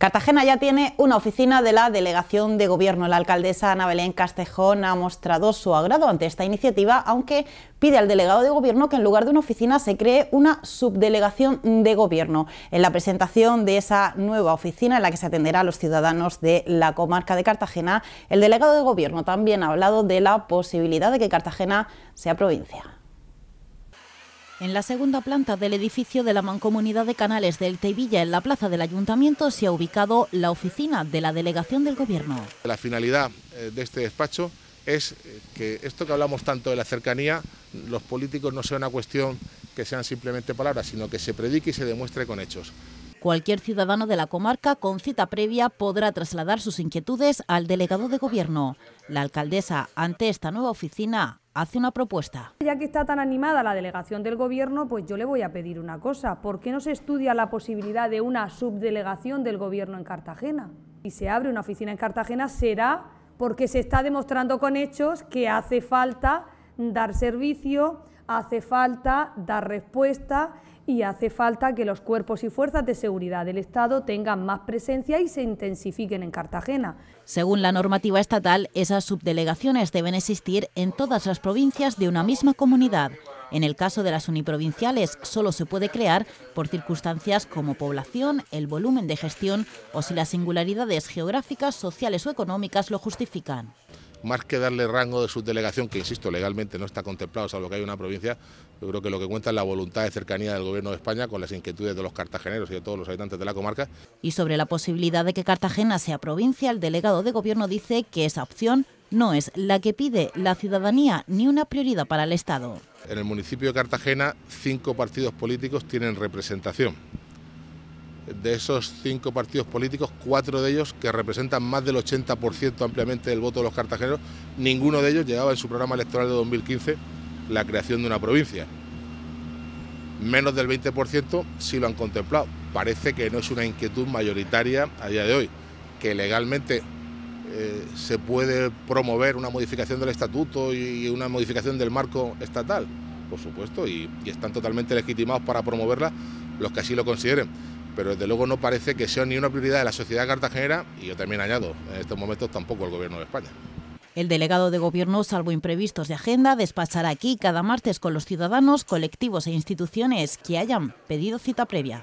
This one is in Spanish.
Cartagena ya tiene una oficina de la Delegación de Gobierno. La alcaldesa Ana Belén Castejón ha mostrado su agrado ante esta iniciativa, aunque pide al delegado de Gobierno que en lugar de una oficina se cree una subdelegación de Gobierno. En la presentación de esa nueva oficina en la que se atenderá a los ciudadanos de la comarca de Cartagena, el delegado de Gobierno también ha hablado de la posibilidad de que Cartagena sea provincia. En la segunda planta del edificio de la Mancomunidad de Canales del Teivilla, en la plaza del Ayuntamiento, se ha ubicado la oficina de la Delegación del Gobierno. La finalidad eh, de este despacho es eh, que esto que hablamos tanto de la cercanía, los políticos no sea una cuestión que sean simplemente palabras, sino que se predique y se demuestre con hechos. Cualquier ciudadano de la comarca con cita previa podrá trasladar sus inquietudes al delegado de gobierno. La alcaldesa, ante esta nueva oficina, hace una propuesta. Ya que está tan animada la delegación del Gobierno, pues yo le voy a pedir una cosa. ¿Por qué no se estudia la posibilidad de una subdelegación del Gobierno en Cartagena? Si se abre una oficina en Cartagena será porque se está demostrando con hechos que hace falta dar servicio, hace falta dar respuesta y hace falta que los cuerpos y fuerzas de seguridad del Estado tengan más presencia y se intensifiquen en Cartagena. Según la normativa estatal, esas subdelegaciones deben existir en todas las provincias de una misma comunidad. En el caso de las uniprovinciales, solo se puede crear por circunstancias como población, el volumen de gestión o si las singularidades geográficas, sociales o económicas lo justifican más que darle rango de subdelegación, que insisto, legalmente no está contemplado, salvo que hay una provincia, yo creo que lo que cuenta es la voluntad de cercanía del Gobierno de España con las inquietudes de los cartageneros y de todos los habitantes de la comarca. Y sobre la posibilidad de que Cartagena sea provincia, el delegado de Gobierno dice que esa opción no es la que pide la ciudadanía ni una prioridad para el Estado. En el municipio de Cartagena, cinco partidos políticos tienen representación de esos cinco partidos políticos, cuatro de ellos que representan más del 80% ampliamente del voto de los cartageneros, ninguno de ellos llevaba en su programa electoral de 2015 la creación de una provincia. Menos del 20% sí lo han contemplado. Parece que no es una inquietud mayoritaria a día de hoy, que legalmente eh, se puede promover una modificación del estatuto y una modificación del marco estatal, por supuesto, y están totalmente legitimados para promoverla los que así lo consideren pero desde luego no parece que sea ni una prioridad de la sociedad cartagenera y yo también añado, en estos momentos tampoco el Gobierno de España. El delegado de Gobierno, salvo imprevistos de agenda, despachará aquí cada martes con los ciudadanos, colectivos e instituciones que hayan pedido cita previa.